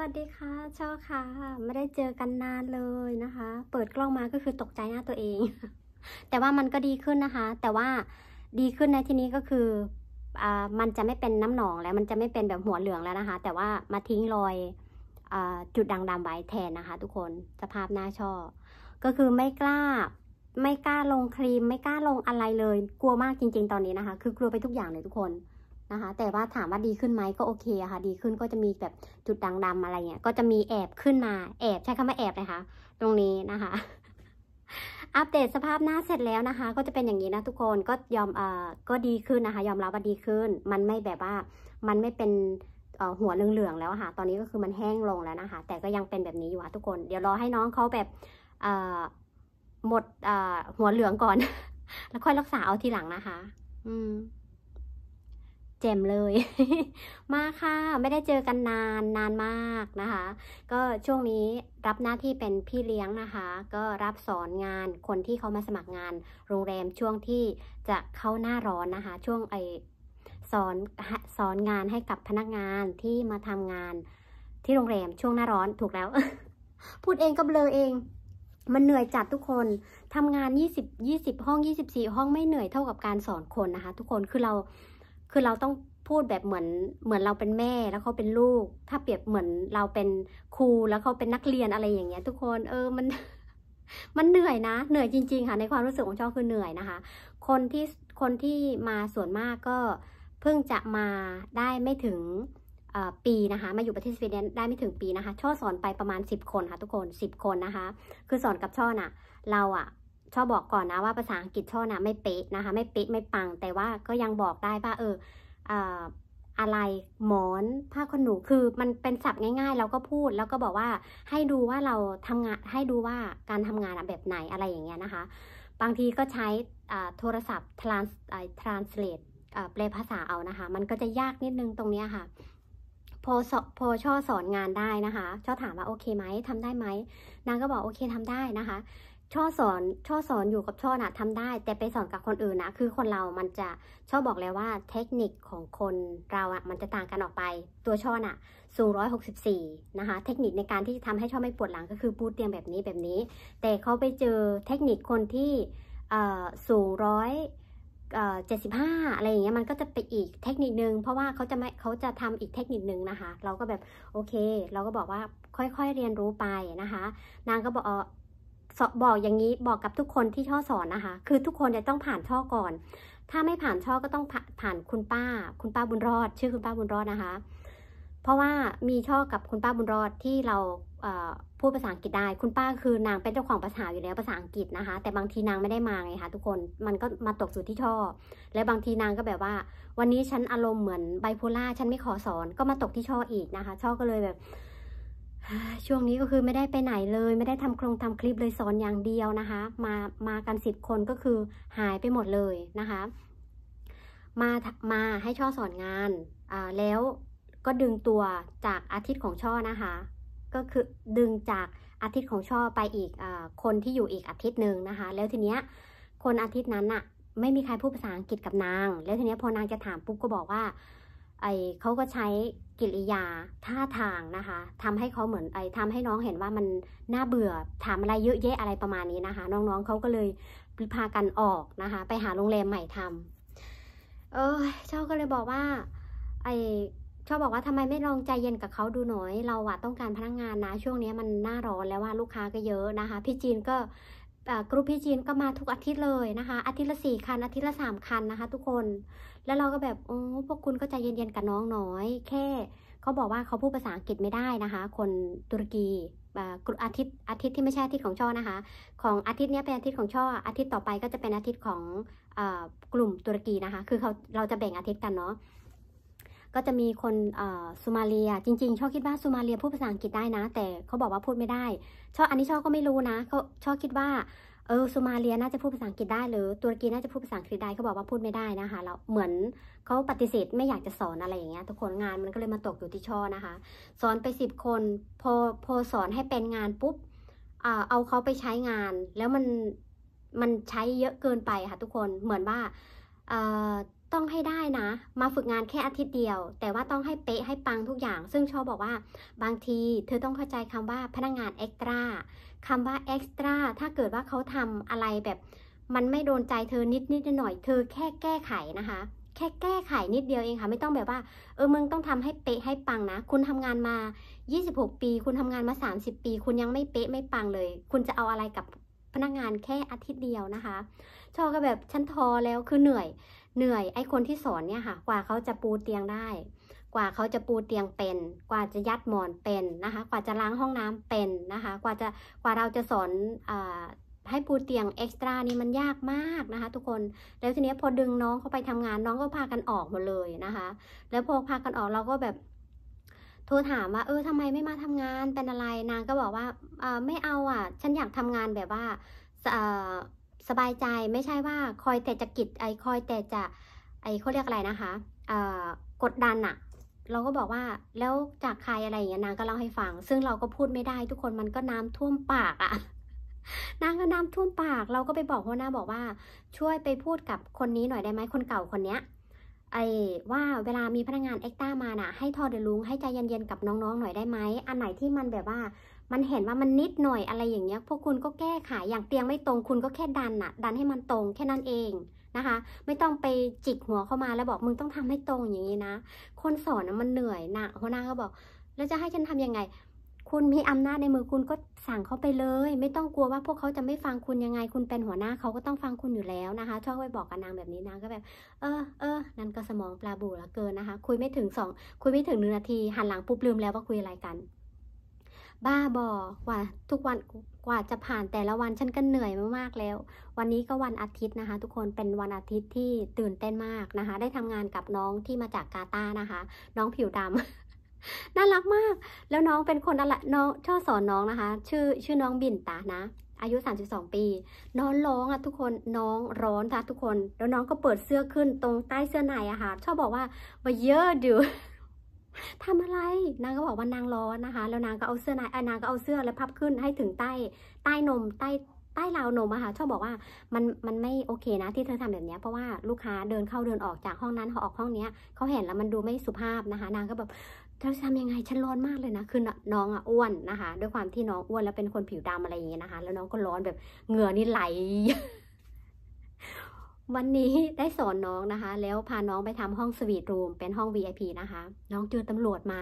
วัสดีค่ะชออค่ะ ไม่ได้เจอกันนานเลยนะคะ เปิดกล้องมาก็คือตกใจหน้าตัวเอง แต่ว่ามันก็ดีขึ้นนะคะ แต่ว่าดีขึ้นในที่นี้ก็คืออ่ามันจะไม่เป็นน้ำหนองแล้วมันจะไม่เป็นแบบหัวเหลืองแล้วนะคะ แต่ว่ามาทิ้งรอยอจุดด่างดำไว้แทนนะคะ ทุกคนสภาพหน้าชออก็คือไม่กล้า ไม่กล้าลงครีม ไม่กล้าลงอะไรเลย กลัวมากจริงๆ ตอนนี้นะคะ คือกลัวไปทุกอย่างเลยทุกคนนะคะ แต่ว่าถามว่าดีขึ้นไหม ก็โอเคอะค่ะ ดีขึ้นก็จะมีแบบจุดด่างดำอะไรเงี้ยก็จะมีแอบขึ้นมาแอบ ใช้คาว่าแอบเลยค่ะตรงนี้นะคะ อัปเดตสภาพหน้าเสร็จแล้วนะคะ ก็จะเป็นอย่างนี้นะทุกคนก็ยอมเอ่อก็ดีขึ้นนะคะ ยอมรับว่าดีขึ้น มันไม่แบบว่ามันไม่เป็นหัวเหลืองๆแล้วค่ะ ตอนนี้ก็คือมันแห้งลงแล้วนะคะ แต่ก็ยังเป็นแบบนี้อยู่ค่ะทุกคนเดี๋ยวรอให้น้องเขาแบบหมดหัวเหลืองก่อน แล้วค่อยรักษาเอาทีหลังนะคะ อืมจ่มเลย มาค่ะ ไม่ได้เจอกันนาน นานมากนะคะ ก็ช่วงนี้รับหน้าที่เป็นพี่เลี้ยงนะคะ ก็รับสอนงานคนที่เขามาสมัครงานโรงแรมช่วงที่จะเข้าหน้าร้อนนะคะ ช่วงไอสอนสอนงานให้กับพนักงานที่มาทำงาน ที่โรงแรมช่วงหน้าร้อน ถูกแล้ว พูดเองก็เบลอเอง มันเหนื่อยจัดทุกคนทำงานยี่สิบห้องยี่สสิบี่ห้องไม่เหนื่อยเท่ากับการสอนคนนะคะ ทุกคน คือเราคือเราต้องพูดแบบเหมือนเหมือนเราเป็นแม่แล้วเขาเป็นลูก ถ้าเปรียบเหมือนเราเป็นครูแล้วเขาเป็นนักเรียนอะไรอย่างเงี้ย ทุกคน เออมันมันเหนื่อยนะเหนื่อยจริง ๆ ค่ะ ในความรู้สึกของช่องคือเหนื่อยนะคะ คนที่คนที่มาส่วนมากก็เพิ่งจะมาได้ไม่ถึงปีนะคะ มาอยู่ประเทศสวีเดนได้ไม่ถึงปีนะคะ ช่อสอนไปประมาณ10คนค่ะทุกคน10คนนะคะ คือสอนกับช่อน่ะ เราอะช่อบอกก่อนนะว่าภาษาอังกฤษช่อนะไม่เป๊ะนะคะ ไม่เป๊ะไม่ปัง แต่ว่าก็ยังบอกได้ว่าเอออะไรหมอนผ้าขนหนูคือมันเป็นศัพท์ง่าย ๆ เราก็พูด แล้วก็บอกว่าให้ดูว่าเราทำงาน ให้ดูว่าการทำงานแบบไหนอะไรอย่างเงี้ยนะคะ บางทีก็ใช้โทรศัพท์ trans translate แปลภาษาเอานะคะ มันก็จะยากนิดนึงตรงเนี้ยค่ะพอพอช่อสอนงานได้นะคะช่อถามว่าโอเคไหมทำได้ไหมนางก็บอกโอเคทำได้นะคะช่อสอนช่อสอนอยู่กับช่อนะทำได้ แต่ไปสอนกับคนอื่นนะคือคนเรามันจะช่อบอกเลยว่าเทคนิคของคนเราอะมันจะต่างกันออกไปตัวช่อนะสูงร้อยหกสิบสี่นะคะเทคนิคในการที่จะทำให้ช่อไม่ปวดหลังก็คือปูดเตียงแบบนี้แบบนี้ แต่เขาไปเจอเทคนิคคนที่สูงร้อยเจ็ดสิบห้าอะไรอย่างเงี้ยมันก็จะไปอีกเทคนิคนึง เพราะว่าเขาจะไม่เขาจะทำอีกเทคนิคนึงนะคะ เราก็แบบโอเค เราก็บอกว่าค่อยๆเรียนรู้ไปนะคะ นางก็บอกบอกอย่างนี้บอกกับทุกคนที่ช่อสอนนะคะ คือทุกคนจะต้องผ่านช่อก่อน ถ้าไม่ผ่านช่อก็ต้องผ่านคุณป้า คุณป้าบุญรอด ชื่อคุณป้าบุญรอดนะคะ เพราะว่ามีช่อกับคุณป้าบุญรอดที่เราพูดภาษาอังกฤษได้ คุณป้าคือนางเป็นเจ้าของภาษาอยู่แล้วภาษาอังกฤษนะคะ แต่บางทีนางไม่ได้มาไงคะทุกคนมันก็มาตกสู่ที่ช่อแล้วบางทีนางก็แบบว่า วันนี้ฉันอารมณ์เหมือนไบโพล่าฉันไม่ขอสอนก็มาตกที่ช่ออีกนะคะช่อก็เลยแบบช่วงนี้ก็คือไม่ได้ไปไหนเลย ไม่ได้ทำโครงทำคลิปเลยสอนอย่างเดียวนะคะ มามากันสิบคนก็คือหายไปหมดเลยนะคะ มามาให้ช่อสอนงานแล้วก็ดึงตัวจากอาทิตย์ของช่อนะคะ ก็คือดึงจากอาทิตย์ของช่อไปอีกอคนที่อยู่อีกอาทิตย์หนึ่งนะคะ แล้วทีเนี้ย คนอาทิตย์นั้นอะไม่มีใครพูดภาษาอังกฤษกับนาง แล้วทีเนี้ยพอนางจะถามปุ๊บก็บอกว่าไอเขาก็ใช้กิริยาท่าทางนะคะ ทำให้เขาเหมือนไอทำให้น้องเห็นว่ามันน่าเบื่อถามอะไรเยอะแยะอะไรประมาณนี้นะคะ น้องๆเขาก็เลยพากันออกนะคะ ไปหาโรงแรมใหม่ทำเออเช้าก็เลยบอกว่า ไอชอบบอกว่าทำไมไม่ลองใจเย็นกับเขาดูหน่อย เราอะต้องการพนักงงานนะช่วงนี้มันหน้าร้อนแล้วว่าลูกค้าก็เยอะนะคะพี่จีนก็กรุ๊ปพี่จีนก็มาทุกอาทิตย์เลยนะคะอาทิตย์ละสี่คันอาทิตย์ละสามคันนะคะ ทุกคน แล้วเราก็แบบโอ้พวกคุณก็จะเย็นๆกับน้องน้อยแค่เขาบอกว่าเขาพูดภาษาอังกฤษไม่ได้นะคะ คนตุรกีอาทิตย์ อาทิตย์ที่ไม่ใช่อาทิตย์ของช่อนะคะ ของอาทิตย์นี้เป็นอาทิตย์ของช่อ อาทิตย์ต่อไปก็จะเป็นอาทิตย์ของกลุ่มตุรกีนะคะ คือเขาเราจะแบ่งอาทิตย์กันเนาะก็จะมีคนซูมาเลียจริงๆชอบคิดว่าซูมาเลียพูดภาษาอังกฤษได้นะ แต่เขาบอกว่าพูดไม่ได้ชอบอันนี้ชอบก็ไม่รู้นะเขาชอบคิดว่าเออซูมาเลียน่าจะพูดภาษาอังกฤษได้ หรือตุรกีน่าจะพูดภาษาอังกฤษได้เขาบอกว่าพูดไม่ได้นะคะแล้วเหมือนเขาปฏิเสธไม่อยากจะสอนอะไรอย่างเงี้ยทุกคนงานมันก็เลยมาตกอยู่ที่ชอนะคะสอนไปสิบคนพอพอสอนให้เป็นงานปุ๊บเอาเขาไปใช้งาน แล้วมันมันใช้เยอะเกินไปค่ะทุกคนเหมือนว่าต้องให้ได้นะ มาฝึกงานแค่อาทิตย์เดียว แต่ว่าต้องให้เป๊ะให้ปังทุกอย่าง ซึ่งชอบอกว่าบางที เธอต้องเข้าใจคำว่าพนักงงานเอ็กตร้าคำว่าเอ็กตร้าถ้าเกิดว่าเขาทำอะไรแบบ มันไม่โดนใจเธอนิดนิดหน่อยเธอแค่แก้ไขนะคะ แค่แก้ไขนิดเดียวเองค่ะ ไม่ต้องแบบว่าเออมึงต้องทำให้เป๊ะให้ปังนะ คุณทำงานมา 26 ปี คุณทำงานมา 30 ปี คุณยังไม่เป๊ะไม่ปังเลย คุณจะเอาอะไรกับพนักงานแค่อาทิตย์เดียวนะคะ ชอก็แบบฉันทอแล้วคือเหนื่อยเหนื่อยไอ้คนที่สอนเนี่ยค่ะ กว่าเขาจะปูเตียงได้ กว่าเขาจะปูเตียงเป็น กว่าจะยัดหมอนเป็นนะคะ กว่าจะล้างห้องน้ำเป็นนะคะ กว่าจะกว่าเราจะสอนอให้ปูเตียง เอ็กซ์ตร้านี่มันยากมากนะคะ ทุกคนแล้วทีนี้พอดึงน้องเขาไปทำงานน้องก็พากันออกหมดเลยนะคะ แล้วพอพากันออกเราก็แบบโทรถามว่าเออทำไมไม่มาทำงานเป็นอะไรนางก็บอกว่าไม่เอาอ่ะ ฉันอยากทำงานแบบว่าสบายใจไม่ใช่ว่าคอยแต่จะกิดไอคอยแต่จะ ไอเขาเรียกอะไรนะคะกดดันอะเราก็บอกว่าแล้วจากใครอะไรอย่างเงี้ยนางก็เล่าให้ฟัง ซึ่งเราก็พูดไม่ได้ทุกคนมันก็น้ำท่วมปากอะนางก็น้ำท่วมปาก เราก็ไปบอกหัวหน้าบอกว่า ช่วยไปพูดกับคนนี้หน่อยได้ไหมคนเก่าคนเนี้ยไอ้ว่าเวลามีพนักงานเอ็กต้ามานะ่ะให้ทอเดลุงให้ใจเย็นๆกับน้องๆหน่อยได้ไหมอันไหนที่มันแบบว่ามันเห็นว่ามันนิดหน่อยอะไรอย่างเงี้ย พวกคุณก็แก้ไข อย่างเตียงไม่ตรง คุณก็แค่ดันอะดันให้มันตรงแค่นั้นเองนะคะ ไม่ต้องไปจิกหัวเข้ามาแล้วบอกมึงต้องทำให้ตรงอย่างนี้นะ คนสอนมันเหนื่อยหนักหัวหน้าก็บอก แล้วจะให้ฉันทํำยังไง คุณมีอำนาจในมือคุณก็สั่งเขาไปเลย ไม่ต้องกลัวว่า พวกเขาจะไม่ฟังคุณยังไง คุณเป็นหัวหน้าเขาก็ต้องฟังคุณอยู่แล้วนะคะ ชอบไปบอกกับนางแบบนี้ นางก็แบบ เออ เออนั่นก็สมองปลาบูละเกินนะคะ คุยไม่ถึงสอง คุยไม่ถึงหนึ่งนาทีหันหลังปุ๊บลืมแล้วว่าคุยอะไรกันบ้าบอกว่า ทุกวันกว่าจะผ่านแต่ละวันฉันก็เหนื่อยมากๆแล้ว วันนี้ก็วันอาทิตย์นะคะ ทุกคนเป็นวันอาทิตย์ที่ตื่นเต้นมากนะคะ ได้ทำงานกับน้องที่มาจากกาตานะคะ น้องผิวดำน่ารักมาก แล้วน้องเป็นคนอะไรน้องชอบสอนน้องนะคะ ชื่อชื่อน้องบินตานะ อายุ 32 ปี น้องร้องอะทุกคนน้องร้อนค่ะ ทุกคนแล้วน้องก็เปิดเสื้อขึ้นตรงใต้เสื้อในอะค่ะชอบบอกว่ามาเยอะดูทำอะไรนางก็บอกว่านางร้อนนะคะ แล้วนางก็เอาเสื้อนายนางก็เอาเสื้อแล้วพับขึ้นให้ถึงใต้ ใต้นม ใต้ใต้ราวนมอะค่ะชอบบอกว่ามันมันไม่โอเคนะที่เธอทำแบบนี้เพราะว่าลูกค้าเดินเข้าเดินออกจากห้องนั้นเขาออกห้องเนี้ยเขาเห็นแล้วมันดูไม่สุภาพนะคะ นางก็แบบเธอทำยังไงฉันร้อนมากเลยนะคือน้องอ่ะอ้วนนะคะ ด้วยความที่น้องอ้วนแล้วเป็นคนผิวดำอะไรอย่างเงี้ยนะคะ แล้วน้องก็ร้อนแบบเหงื่อนี่ไหลวันนี้ได้สอนน้องนะคะ แล้วพาน้องไปทำห้องสวีทรูมเป็นห้อง VIP นะคะ น้องเจอตำรวจมา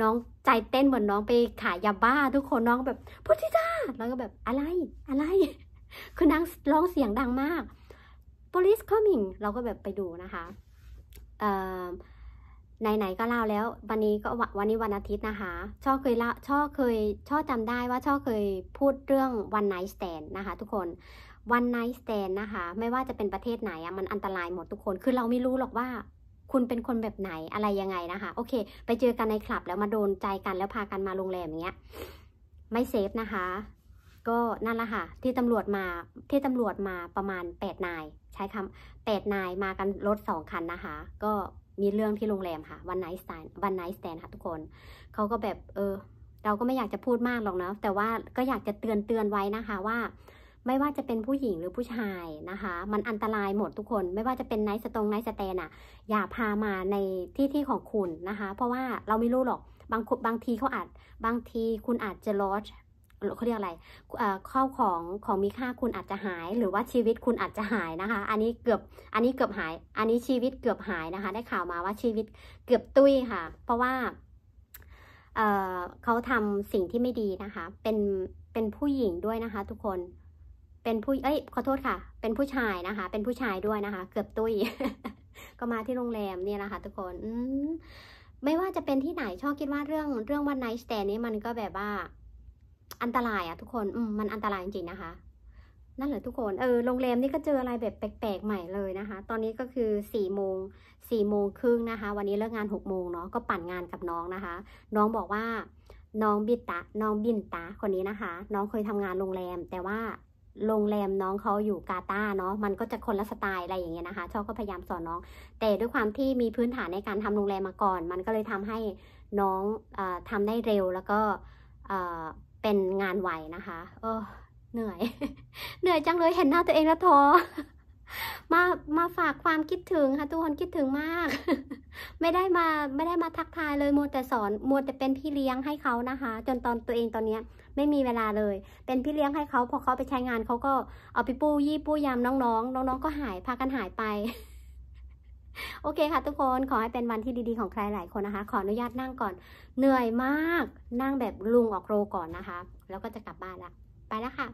น้องใจเต้นเหมือนน้องไปขายยาบ้าทุกคนน้องแบบพุทธิจ้า แล้วก็แบบอะไร อะไรคือนางร้องเสียงดังมาก police coming เราก็แบบไปดูนะคะเอ่อไหนๆก็เล่าแล้ววันนี้ก็วันนี้วันอาทิตย์นะคะ ช่อเคยเล่าช่อเคย ช่อจำได้ว่า ช่อเคยพูดเรื่องวันไนท์สแตนนะคะทุกคนวันไนส์สแตนนะคะ ไม่ว่าจะเป็นประเทศไหนอะมันอันตรายหมดทุกคน คือเราไม่รู้หรอกว่า คุณเป็นคนแบบไหน อะไรยังไงนะคะ โอเค ไปเจอกันในคลับแล้วมาโดนใจกันแล้วพากันมาโรงแรม อย่างเงี้ย ไม่เซฟนะคะ ก็นั่นแหละค่ะ ที่ตำรวจมา ที่ตำรวจมาประมาณ 8 นาย ใช้คำ8นายมากันรถ2คันนะคะ ก็มีเรื่องที่โรงแรมค่ะ วันไนส์สแตนวันไนส์สแตนค่ะทุกคน เขาก็แบบ เออ เราก็ไม่อยากจะพูดมากหรอกนะ แต่ว่าก็อยากจะเตือนเตือนไว้นะคะ ว่าไม่ว่าจะเป็นผู้หญิงหรือผู้ชายนะคะ มันอันตรายหมดทุกคน ไม่ว่าจะเป็นไนท์สตองไนท์สเตนอะอย่าพามาในที่ที่ของคุณนะคะ เพราะว่าเราไม่รู้หรอก บางบางทีเขาอาจบางทีคุณอาจจะลอสเขาเรียกอะไรเข้าของของมีค่าคุณอาจจะหายหรือว่าชีวิตคุณอาจจะหายนะคะ อันนี้เกือบ อันนี้เกือบหาย อันนี้ชีวิตเกือบหายนะคะ ได้ข่าวมาว่าชีวิต เกือบตุ้ยค่ะ เพราะว่าเเขาทำสิ่งที่ไม่ดีนะคะ เป็นเป็นผู้หญิงด้วยนะคะ ทุกคนเป็นผู้ เอ้ย ขอโทษค่ะ เป็นผู้ชายนะคะ เป็นผู้ชายด้วยนะคะ เกือบตุ้ย ก็มาที่โรงแรมเนี่ยนะคะ ทุกคนอืไม่ว่าจะเป็นที่ไหน ชอบคิดว่าเรื่องเรื่องวันไนท์สแตนนี้มันก็แบบว่า อันตรายอะทุกคนอืมมันอันตรายจริงๆนะคะ นั่นแหละทุกคน เออ โรงแรมนี่ก็เจออะไรแบบแปลกๆใหม่เลยนะคะ ตอนนี้ก็คือสี่โมงสี่โมงครึ่งนะคะ วันนี้เลิกงานหกโมงเนาะ ก็ปั่นงานกับน้องนะคะ น้องบอกว่า น้องบิตะน้องบินตะคนนี้นะคะ น้องเคยทำงานโรงแรม แต่ว่าโรงแรมน้องเขาอยู่กาตาเนาะมันก็จะคนละสไตล์อะไรอย่างเงี้ยนะคะ ชอบก็พยายามสอนน้อง แต่ด้วยความที่มีพื้นฐานในการทำโรงแรมมาก่อน มันก็เลยทำให้น้องอทำได้เร็วแล้วก็เป็นงานไวนะคะ เออ เหนื่อยเหนื่อยจังเลยเห็นหน้าตัวเองแล้วท้อมามาฝากความคิดถึงค่ะ ทุกคนคิดถึงมาก ไม่ได้มา ไม่ได้มาทักทายเลยมัวแต่สอนมัวแต่เป็นพี่เลี้ยงให้เขานะคะ จนตอนตัวเองตอนเนี้ย ไม่มีเวลาเลย เป็นพี่เลี้ยงให้เขาพอเขาไปใช้งานเขาก็เอาไปปู้ยี่ปู้ยามน้องๆ น้องๆก็หายพากันหายไป โอเคค่ะ ทุกคนขอให้เป็นวันที่ดีๆของใครหลายคนนะคะ ขออนุญาตนั่งก่อน เหนื่อยมาก นั่งแบบลุงออกโรก่อนนะคะ แล้วก็จะกลับบ้านละไปแล้วค่ะ